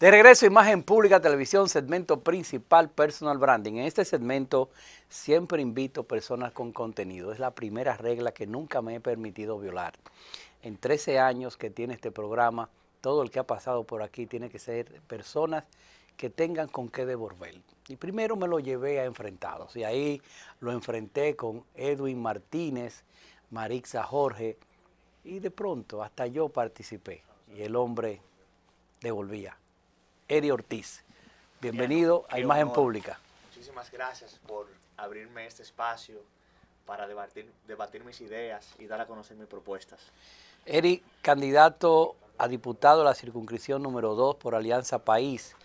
De regreso, Imagen Pública Televisión, segmento principal, Personal Branding. En este segmento siempre invito personas con contenido. Es la primera regla que nunca me he permitido violar. En 13 años que tiene este programa, todo el que ha pasado por aquí tiene que ser personas que tengan con qué devolver. Y primero me lo llevé a enfrentados. Y ahí lo enfrenté con Edwin Martínez, Marixa Jorge. Y de pronto hasta yo participé. Y el hombre devolvía. Eri Ortiz. Bienvenido a Imagen Pública. Muchísimas gracias por abrirme este espacio para debatir, mis ideas y dar a conocer mis propuestas. Eri, candidato a diputado de la circunscripción número 2 por Alianza País.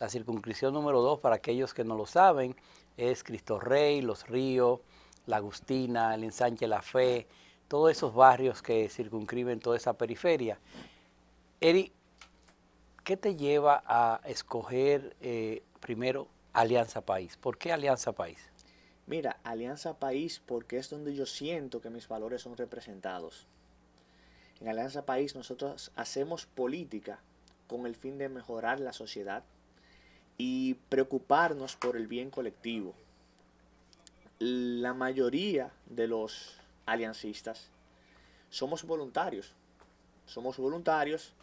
La circunscripción número 2, para aquellos que no lo saben, es Cristo Rey, Los Ríos, La Agustina, el Ensanche La Fe, todos esos barrios que circunscriben toda esa periferia. Eri, ¿qué te lleva a escoger eh, primero Alianza País? ¿Por qué Alianza País? Mira, Alianza País porque es donde yo siento que mis valores son representados. En Alianza País nosotros hacemos política con el fin de mejorar la sociedad y preocuparnos por el bien colectivo. La mayoría de los aliancistas somos voluntarios. Somos voluntarios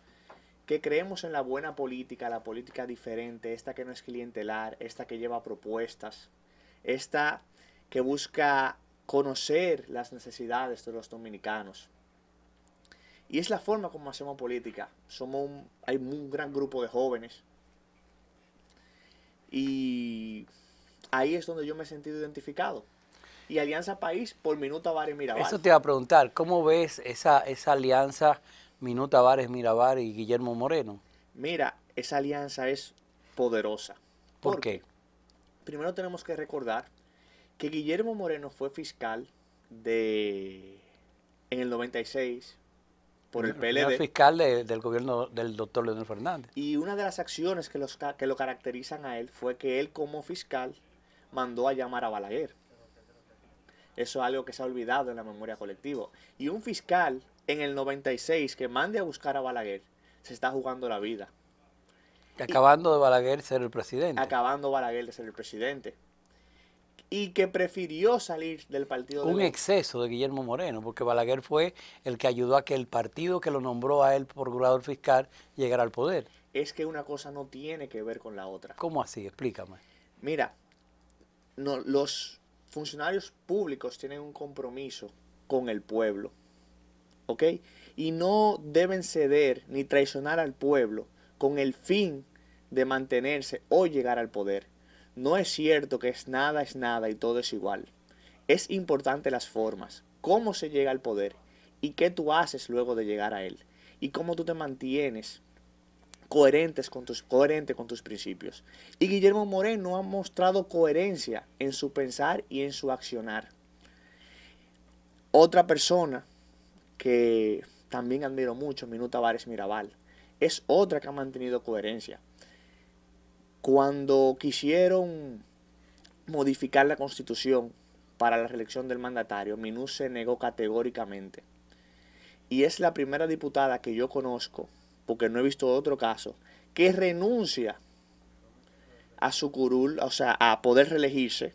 que creemos en la buena política, la política diferente, esta que no es clientelar, esta que lleva propuestas, esta que busca conocer las necesidades de los dominicanos. Y es la forma como hacemos política. Somos un, hay un gran grupo de jóvenes. Y ahí es donde yo me he sentido identificado. Y Alianza País por Minuto Bar y Mirabal. Eso te iba a preguntar, ¿cómo ves esa, esa alianza Minuta Vares, Mirabar y Guillermo Moreno. Mira, esa alianza es poderosa. ¿Por qué? Primero tenemos que recordar que Guillermo Moreno fue fiscal de en el 96 por el PLD. Fue fiscal del gobierno del doctor Leonel Fernández. Y una de las acciones que, los, que lo caracterizan a él fue que él como fiscal mandó a llamar a Balaguer. Eso es algo que se ha olvidado en la memoria colectiva. Y un fiscal en el 96 que mande a buscar a Balaguer, se está jugando la vida. Acabando de Balaguer ser el presidente. Acabando Balaguer de ser el presidente. Y que prefirió salir del partido. Un exceso de Guillermo Moreno, porque Balaguer fue el que ayudó a que el partido que lo nombró a él procurador fiscal llegara al poder. Es que una cosa no tiene que ver con la otra. ¿Cómo así? Explícame. Mira, no, los funcionarios públicos tienen un compromiso con el pueblo. Y no deben ceder ni traicionar al pueblo con el fin de mantenerse o llegar al poder. No es cierto que es nada, es nada y todo es igual. Es importante las formas, cómo se llega al poder y qué tú haces luego de llegar a él y cómo tú te mantienes coherentes con tus, coherente con tus principios. Y Guillermo Moreno ha mostrado coherencia en su pensar y en su accionar. Otra persona que también admiro mucho, Minú Tavares Mirabal. Es otra que ha mantenido coherencia. Cuando quisieron modificar la constitución para la reelección del mandatario, Minú se negó categóricamente. Y es la primera diputada que yo conozco, porque no he visto otro caso, que renuncia a su curul, o sea, a poder reelegirse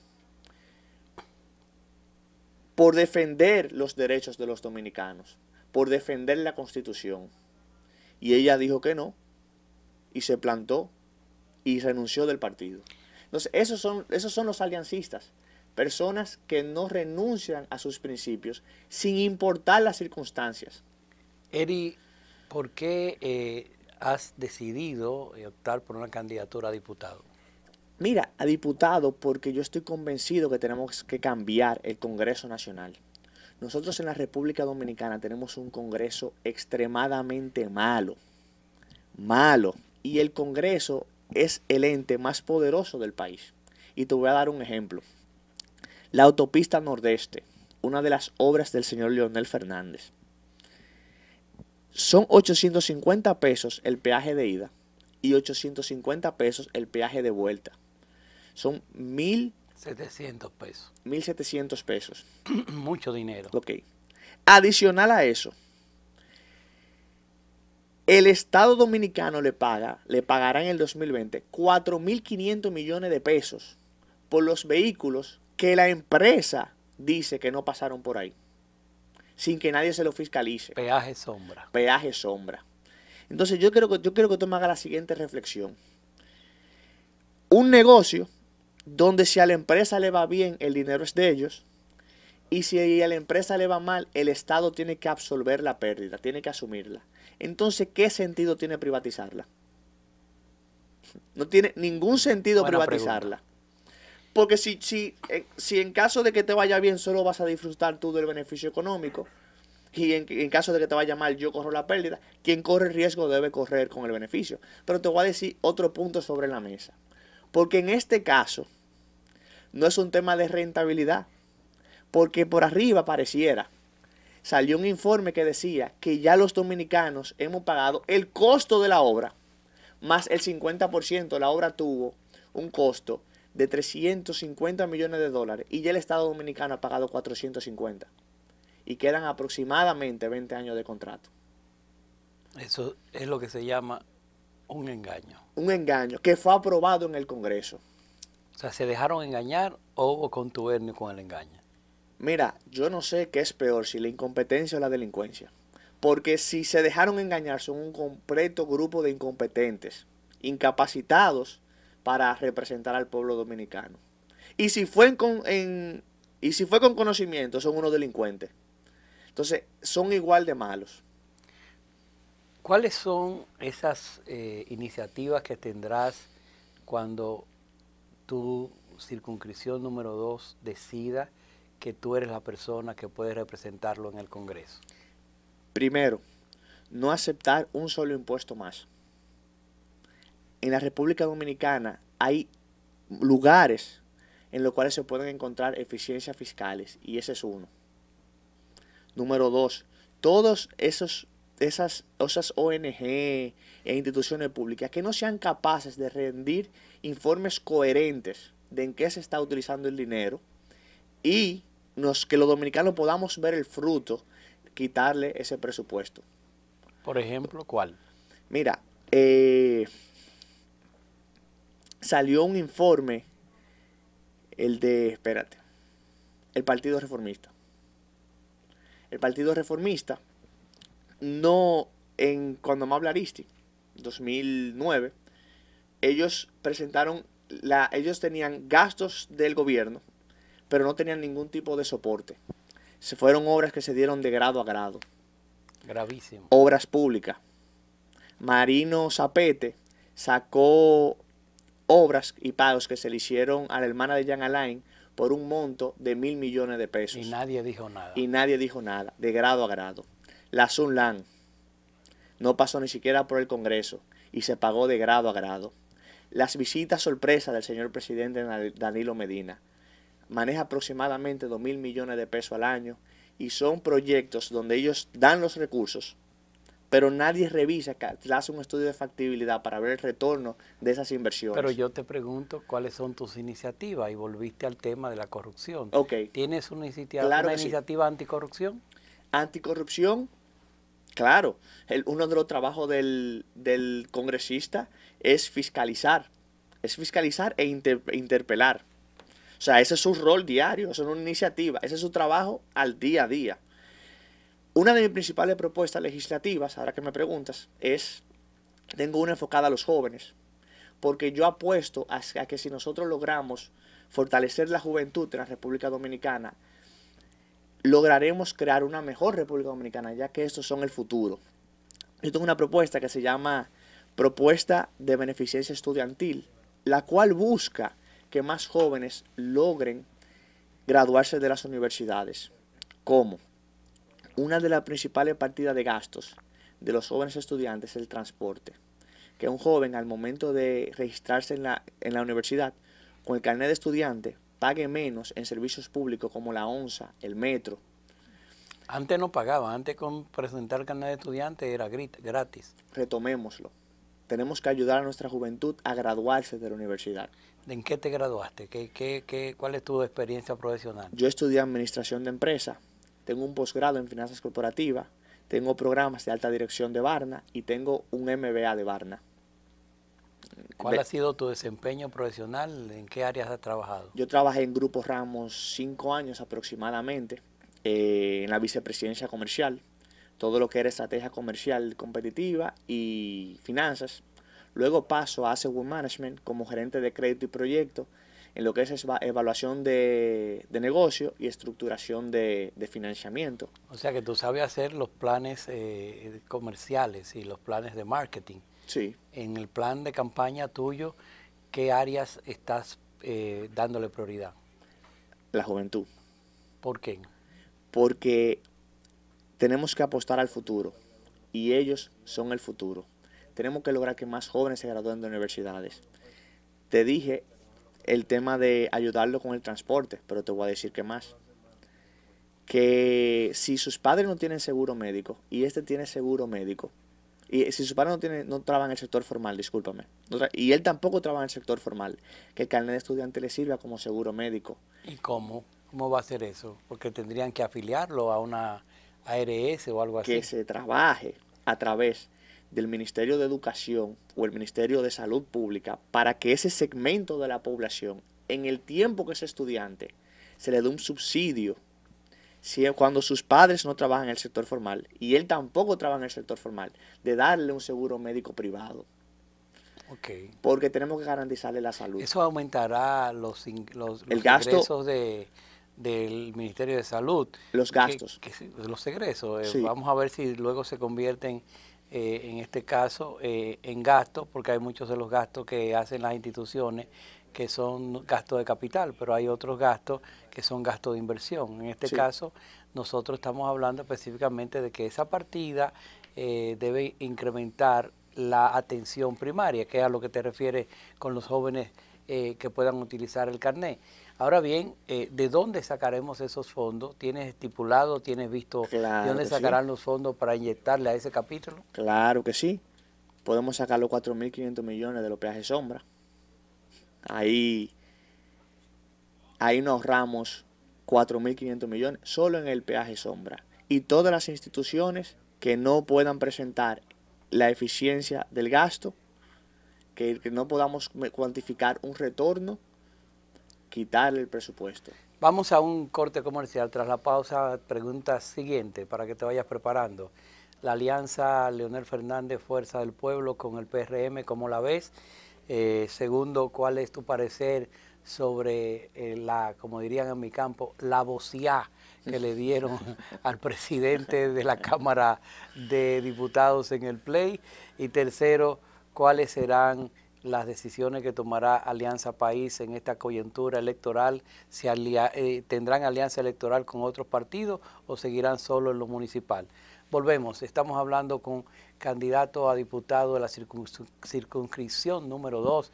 por defender los derechos de los dominicanos, por defender la constitución. Y ella dijo que no, y se plantó, y renunció del partido. Entonces, esos son, esos son los aliancistas, personas que no renuncian a sus principios sin importar las circunstancias. Eri, ¿por qué eh, has decidido eh, optar por una candidatura a diputado? mira, a diputado, porque yo estoy convencido que tenemos que cambiar el Congreso Nacional. Nosotros en la República Dominicana tenemos un Congreso extremadamente malo, malo, y el Congreso es el ente más poderoso del país. Y te voy a dar un ejemplo. La autopista Nordeste, una de las obras del señor Leonel Fernández. Son 850 pesos el peaje de ida y 850 pesos el peaje de vuelta. Son mil... pesos. 1.700 pesos. Mucho dinero. Ok. Adicional a eso, el Estado Dominicano le paga, le pagará en el 2020 4.500 millones de pesos por los vehículos que la empresa dice que no pasaron por ahí, sin que nadie se lo fiscalice. Peaje sombra. Peaje sombra. Entonces yo creo que, yo quiero que tú me hagas la siguiente reflexión. Un negocio donde si a la empresa le va bien, el dinero es de ellos. Y si a la empresa le va mal, el Estado tiene que absorber la pérdida, tiene que asumirla. Entonces, ¿qué sentido tiene privatizarla? No tiene ningún sentido privatizarla. Porque si, eh, si, en caso de que te vaya bien solo vas a disfrutar tú del beneficio económico, y en, en, caso de que te vaya mal yo corro la pérdida, quien corre el riesgo debe correr con el beneficio. Pero te voy a decir otro punto sobre la mesa. Porque en este caso no es un tema de rentabilidad, porque por arriba pareciera. Salió un informe que decía que ya los dominicanos hemos pagado el costo de la obra, más el 50% de la obra tuvo un costo de 350 millones de dólares y ya el Estado dominicano ha pagado 450 y quedan aproximadamente 20 años de contrato. Eso es lo que se llama un engaño. Un engaño que fue aprobado en el Congreso. O sea, ¿se dejaron engañar o hubo contubernio con el engaño? Mira, yo no sé qué es peor, si la incompetencia o la delincuencia. Porque si se dejaron engañar son un completo grupo de incompetentes, incapacitados para representar al pueblo dominicano. Y si fue, y si fue con conocimiento, son unos delincuentes. Entonces, son igual de malos. ¿Cuáles son esas eh, iniciativas que tendrás cuando tu circunscripción número dos decida que tú eres la persona que puede representarlo en el Congreso? Primero, no aceptar un solo impuesto más. En la República Dominicana hay lugares en los cuales se pueden encontrar eficiencias fiscales y ese es uno. Número dos, todos esos esas, esas ONG e instituciones públicas que no sean capaces de rendir informes coherentes de en qué se está utilizando el dinero y nos, que los dominicanos podamos ver el fruto, quitarle ese presupuesto. Por ejemplo, ¿cuál? Mira, eh, salió un informe, el de, espérate, el Partido Reformista. El Partido Reformista no en cuando me hablariste, 2009, ellos presentaron la ellos tenían gastos del gobierno, pero no tenían ningún tipo de soporte. Se fueron obras que se dieron de grado a grado. Gravísimo. Obras públicas. Marino Zapete sacó obras y pagos que se le hicieron a la hermana de Jean Alain por un monto de mil millones de pesos. Y nadie dijo nada. Y nadie dijo nada, de grado a grado. La no pasó ni siquiera por el Congreso y se pagó de grado a grado. Las visitas sorpresa del señor presidente Danilo Medina maneja aproximadamente 2 mil millones de pesos al año y son proyectos donde ellos dan los recursos, pero nadie revisa, hace un estudio de factibilidad para ver el retorno de esas inversiones. Pero yo te pregunto cuáles son tus iniciativas y volviste al tema de la corrupción. ¿Tienes una, iniciativa, anticorrupción? Anticorrupción Claro, uno de los trabajos del, congresista es fiscalizar, es fiscalizar e, interpelar. O sea, ese es su rol diario, eso es una iniciativa, ese es su trabajo al día a día. Una de mis principales propuestas legislativas, ahora que me preguntas, es, tengo una enfocada a los jóvenes, porque yo apuesto a, a que si nosotros logramos fortalecer la juventud en la República Dominicana, lograremos crear una mejor República Dominicana, ya que estos son el futuro. Yo tengo una propuesta que se llama Propuesta de Beneficencia Estudiantil, la cual busca que más jóvenes logren graduarse de las universidades. ¿Cómo? Una de las principales partidas de gastos de los jóvenes estudiantes es el transporte. Que un joven al momento de registrarse en la, en la universidad con el carnet de estudiante pague menos en servicios públicos como la ONSA, el metro. Antes no pagaba, antes con presentar el carnet de estudiantes era gratis. Retomémoslo. Tenemos que ayudar a nuestra juventud a graduarse de la universidad. ¿En qué te graduaste? ¿Qué, cuál es tu experiencia profesional? Yo estudié Administración de Empresa, tengo un posgrado en Finanzas Corporativas, tengo programas de alta dirección de Varna y tengo un MBA de Varna. ¿Cuál ha sido tu desempeño profesional? ¿En qué áreas has trabajado? Yo trabajé en Grupo Ramos cinco años aproximadamente, eh, en la vicepresidencia comercial, todo lo que era estrategia comercial competitiva y finanzas. Luego paso a Asset Management como gerente de crédito y proyecto en lo que es evaluación de, negocio y estructuración de, financiamiento. O sea que tú sabes hacer los planes eh, comerciales y los planes de marketing. En el plan de campaña tuyo, ¿qué áreas estás eh, dándole prioridad? La juventud. ¿Por qué? Porque tenemos que apostar al futuro y ellos son el futuro. Tenemos que lograr que más jóvenes se gradúen de universidades. Te dije el tema de ayudarlo con el transporte, pero te voy a decir que más. Que si sus padres no tienen seguro médico y este tiene seguro médico, y eh, padre no, tiene, no trabaja en el sector formal, discúlpame. y él tampoco trabaja en el sector formal. Que el carnet de estudiante le sirva como seguro médico. ¿Y cómo? ¿Cómo va a ser eso? Porque tendrían que afiliarlo a una ARS o algo así. Que se trabaje a través del Ministerio de Educación o el Ministerio de Salud Pública para que ese segmento de la población, en el tiempo que es estudiante, se le dé un subsidio cuando sus padres no trabajan en el sector formal y él tampoco trabaja en el sector formal, de darle un seguro médico privado. Okay. Porque tenemos que garantizarle la salud. Eso aumentará los, los, ingresos de, del Ministerio de Salud. Los gastos. los egresos. Eh, vamos a ver si luego se convierten, eh, en este caso, eh, en gastos, porque hay muchos de los gastos que hacen las instituciones que son gastos de capital, pero hay otros gastos que son gastos de inversión. En este caso, nosotros estamos hablando específicamente de que esa partida eh, debe incrementar la atención primaria, que es a lo que te refieres con los jóvenes eh, que puedan utilizar el carnet. Ahora bien, eh, ¿de dónde sacaremos esos fondos? ¿Tienes estipulado, tienes visto dónde sacarán los fondos para inyectarle a ese capítulo? Claro que sí. Podemos sacar los 4.500 millones de los peajes sombra Ahí, ahí nos ahorramos 4.500 millones solo en el peaje sombra. Y todas las instituciones que no puedan presentar la eficiencia del gasto, que, que no podamos cuantificar un retorno, quitar el presupuesto. Vamos a un corte comercial. Tras la pausa, pregunta siguiente para que te vayas preparando. La alianza Leonel Fernández Fuerza del Pueblo con el PRM, ¿cómo la ves? Eh, segundo, ¿cuál es tu parecer sobre eh, la, como dirían en mi campo, la vocía que le dieron al presidente de la Cámara de Diputados en el Play? Y tercero, ¿cuáles serán las decisiones que tomará Alianza País en esta coyuntura electoral, si eh, tendrán alianza electoral con otros partidos o seguirán solo en lo municipal. Volvemos, estamos hablando con candidato a diputado de la circunscripción número 2,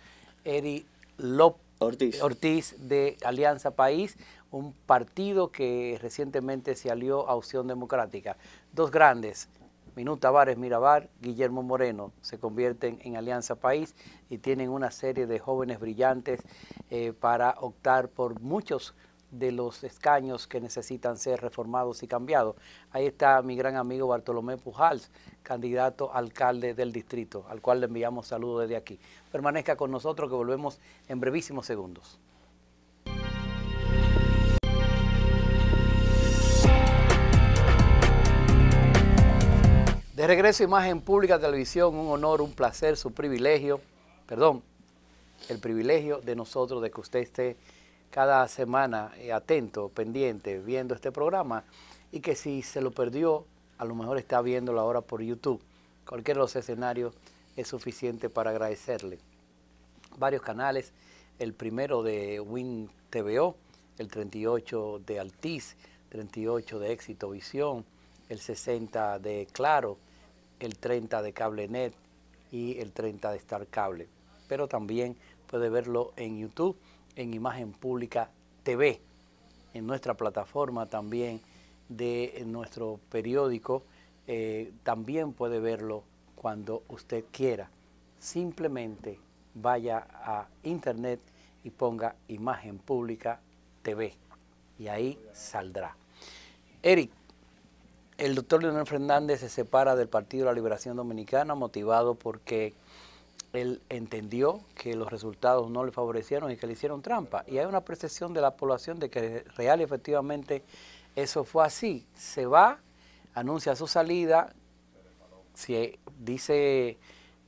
Eri López Ortiz. de Alianza País, un partido que recientemente se alió a Opción Democrática. Dos grandes, Minuta Vares Mirabar, Guillermo Moreno, se convierten en Alianza País y tienen una serie de jóvenes brillantes eh, para optar por muchos de los escaños que necesitan ser reformados y cambiados. Ahí está mi gran amigo Bartolomé Pujals, candidato alcalde del distrito, al cual le enviamos saludos desde aquí. Permanezca con nosotros que volvemos en brevísimos segundos. De regreso, Imagen Pública Televisión, un honor, un placer, su privilegio, perdón, el privilegio de nosotros de que usted esté cada semana eh, atento, pendiente, viendo este programa y que si se lo perdió, a lo mejor está viéndolo ahora por YouTube. cualquier de los escenarios es suficiente para agradecerle. Varios canales, el primero de Win TVO, el 38 de Altiz, 38 de Éxito Visión, el 60 de Claro, el 30 de CableNet y el 30 de Star Cable. Pero también puede verlo en YouTube en Imagen Pública TV, en nuestra plataforma también de nuestro periódico. Eh, también puede verlo cuando usted quiera. Simplemente vaya a internet y ponga Imagen Pública TV y ahí saldrá. Eric, el doctor Leonel Fernández se separa del Partido de la Liberación Dominicana motivado porque él entendió que los resultados no le favorecieron y que le hicieron trampa. Y hay una percepción de la población de que real efectivamente eso fue así. Se va, anuncia su salida, si dice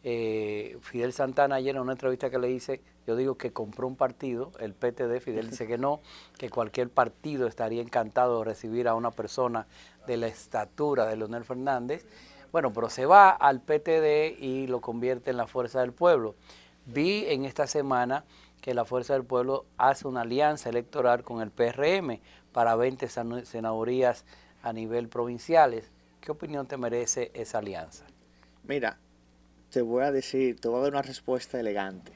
eh, Fidel Santana ayer en una entrevista que le hice, yo digo que compró un partido, el PTD, Fidel dice que no, que cualquier partido estaría encantado de recibir a una persona de la estatura de Leonel Fernández bueno, pero se va al PTD y lo convierte en la Fuerza del Pueblo. Vi en esta semana que la Fuerza del Pueblo hace una alianza electoral con el PRM para 20 senadurías a nivel provinciales. ¿Qué opinión te merece esa alianza? Mira, te voy a decir, te voy a dar una respuesta elegante.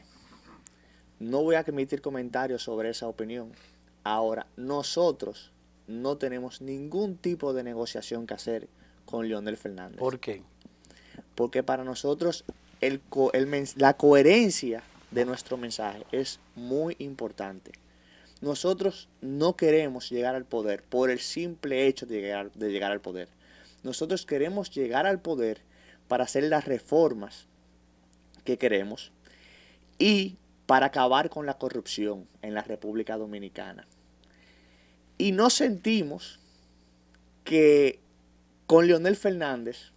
No voy a emitir comentarios sobre esa opinión. Ahora, nosotros no tenemos ningún tipo de negociación que hacer con Leonel Fernández. ¿Por qué? Porque para nosotros la coherencia de nuestro mensaje es muy importante. Nosotros no queremos llegar al poder por el simple hecho de llegar, de llegar al poder. Nosotros queremos llegar al poder para hacer las reformas que queremos y para acabar con la corrupción en la República Dominicana. Y no sentimos que con Leonel Fernández,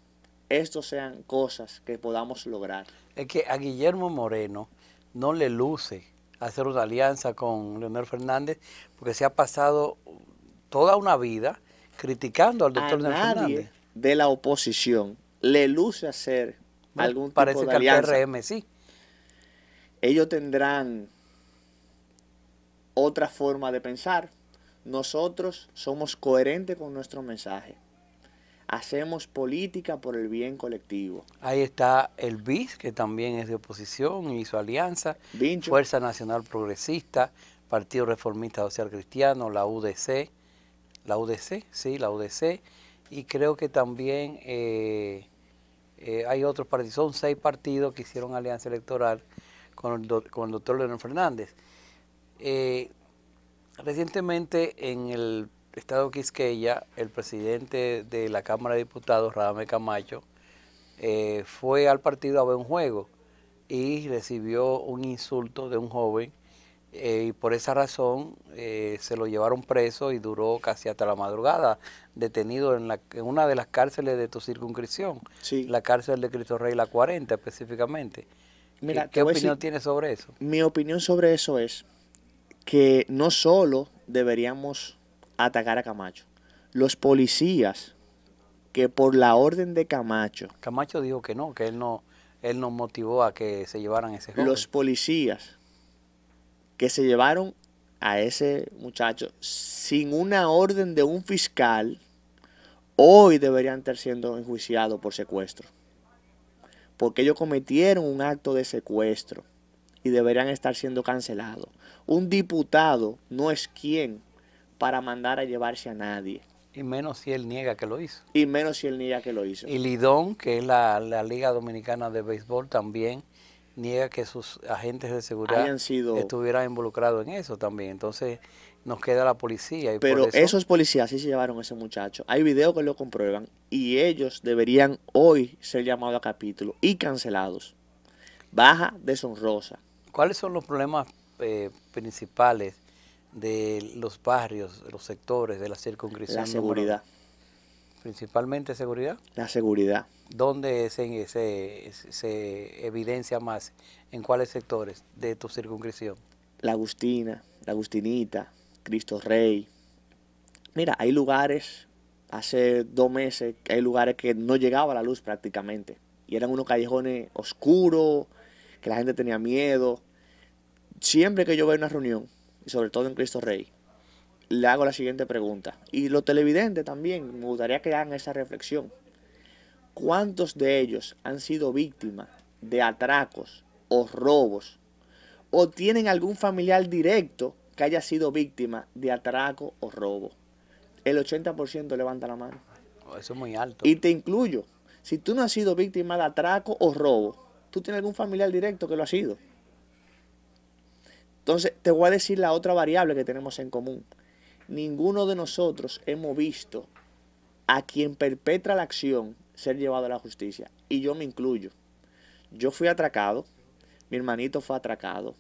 estos sean cosas que podamos lograr. Es que a Guillermo Moreno no le luce hacer una alianza con Leonel Fernández porque se ha pasado toda una vida criticando al doctor Fernández. De la oposición le luce hacer algún tipo de que al PRM sí. Ellos tendrán otra forma de pensar. Nosotros somos coherentes con nuestro mensaje hacemos política por el bien colectivo. Ahí está el BIS, que también es de oposición y su alianza, Fuerza Nacional Progresista, Partido Reformista Social Cristiano, la UDC, la UDC, sí, la UDC, y creo que también eh, eh, hay otros partidos, son seis partidos que hicieron alianza electoral con el, doctor Leonel Fernández. Eh, recientemente en el Estado Quisqueya, el presidente de la Cámara de Diputados, Radame Camacho, eh, fue al partido a ver un juego y recibió un insulto de un joven eh, y por esa razón eh, se lo llevaron preso y duró casi hasta la madrugada detenido en, la, una de las cárceles de tu circunscripción, la cárcel de Cristo Rey, la 40 específicamente. Mira, ¿Qué, opinión tienes sobre eso? Mi opinión sobre eso es que no solo deberíamos atacar a Camacho. Los policías que por la orden de Camacho. Camacho dijo que no, que él no, él motivó a que se llevaran ese joven. Los policías que se llevaron a ese muchacho sin una orden de un fiscal, hoy deberían estar siendo enjuiciados por secuestro. Porque ellos cometieron un acto de secuestro y deberían estar siendo cancelados. Un diputado no es quien para mandar a llevarse a nadie. Y menos si él niega que lo hizo. Y menos si él niega que lo hizo. Y Lidón, que es la, Liga Dominicana de Béisbol, también niega que sus agentes de seguridad estuvieran involucrados en eso también. Entonces nos queda la policía. Y Pero esos policías sí se llevaron a ese muchacho. Hay videos que lo comprueban y ellos deberían hoy ser llamados a capítulo y cancelados. Baja deshonrosa. ¿Cuáles son los problemas eh, principales de los barrios, los sectores, de la circunscripción. La seguridad. principalmente seguridad. La seguridad. ¿Dónde se, se, evidencia más? ¿En cuáles sectores de tu circunscripción? La Agustina, la Agustinita, Cristo Rey. Mira, hay lugares, hace dos meses, hay lugares que no llegaba la luz prácticamente. Y eran unos callejones oscuros, que la gente tenía miedo. Siempre que yo veo una reunión, y sobre todo en Cristo Rey, le hago la siguiente pregunta. Y los televidentes también, me gustaría que hagan esa reflexión. ¿Cuántos de ellos han sido víctimas de atracos o robos? ¿O tienen algún familiar directo que haya sido víctima de atraco o robo? El 80% levanta la mano. Oh, eso es muy alto. Y te incluyo. Si tú no has sido víctima de atraco o robo, tú tienes algún familiar directo que lo ha sido. Entonces, te voy a decir la otra variable que tenemos en común. Ninguno de nosotros hemos visto a quien perpetra la acción ser llevado a la justicia. Y yo me incluyo. Yo fui atracado, mi hermanito fue atracado.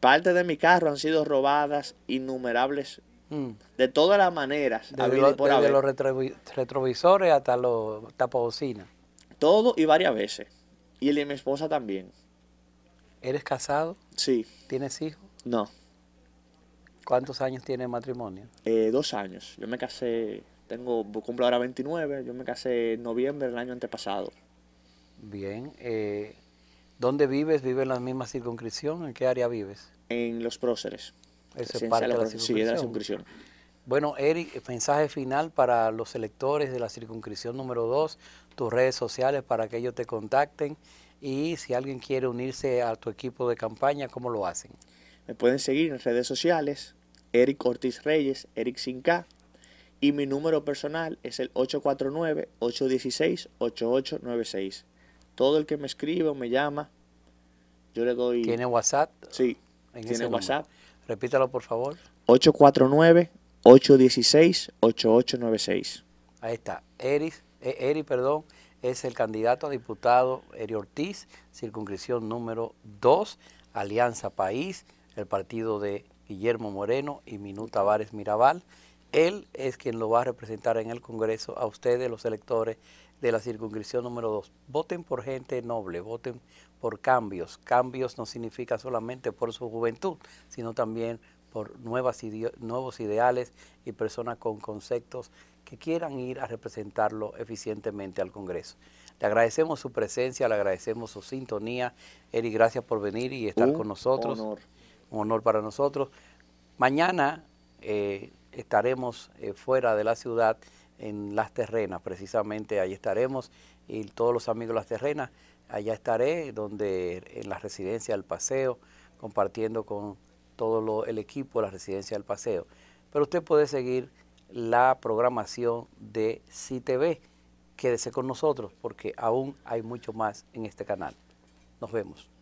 Parte de mi carro han sido robadas innumerables mm. de todas las maneras. Desde, los retrovisores hasta los tapabocinas. Todo y varias veces. Y el de mi esposa también. ¿Eres casado? Sí. ¿Tienes hijos? No. ¿Cuántos años tiene el matrimonio? Eh, dos años. Yo me casé, tengo, cumplo ahora 29, yo me casé en noviembre del año antepasado. Bien. Eh, ¿Dónde vives? ¿Vives en la misma circunscripción? ¿En qué área vives? En Los Próceres. Eso es parte de la, circunscripción. Sí, de la circunscripción. Bueno, Eric, mensaje final para los electores de la circunscripción número 2, tus redes sociales para que ellos te contacten y si alguien quiere unirse a tu equipo de campaña, ¿cómo lo hacen? Me pueden seguir en redes sociales, Eric Ortiz Reyes, Eric Sinca, y mi número personal es el 849-816-8896. Todo el que me escribe o me llama, yo le doy... ¿Tiene WhatsApp? Sí, tiene WhatsApp. Repítalo, por favor. 849-816-8896. Ahí está, Eric, eh, Eric, perdón, es el candidato a diputado Eri Ortiz, circunscripción número 2, Alianza País, el partido de Guillermo Moreno y Minú Tavares Mirabal. Él es quien lo va a representar en el Congreso a ustedes, los electores de la circunscripción número 2. Voten por gente noble, voten por cambios. Cambios no significa solamente por su juventud, sino también por nuevas nuevos ideales y personas con conceptos que quieran ir a representarlo eficientemente al Congreso. Le agradecemos su presencia, le agradecemos su sintonía. Eri, gracias por venir y estar con nosotros. Honor. Un honor para nosotros. Mañana eh, estaremos eh, fuera de la ciudad en Las Terrenas, precisamente ahí estaremos y todos los amigos de Las Terrenas, allá estaré donde en la residencia del paseo, compartiendo con todo el equipo de la residencia del paseo. Pero usted puede seguir la programación de CITV. Quédese con nosotros porque aún hay mucho más en este canal. Nos vemos.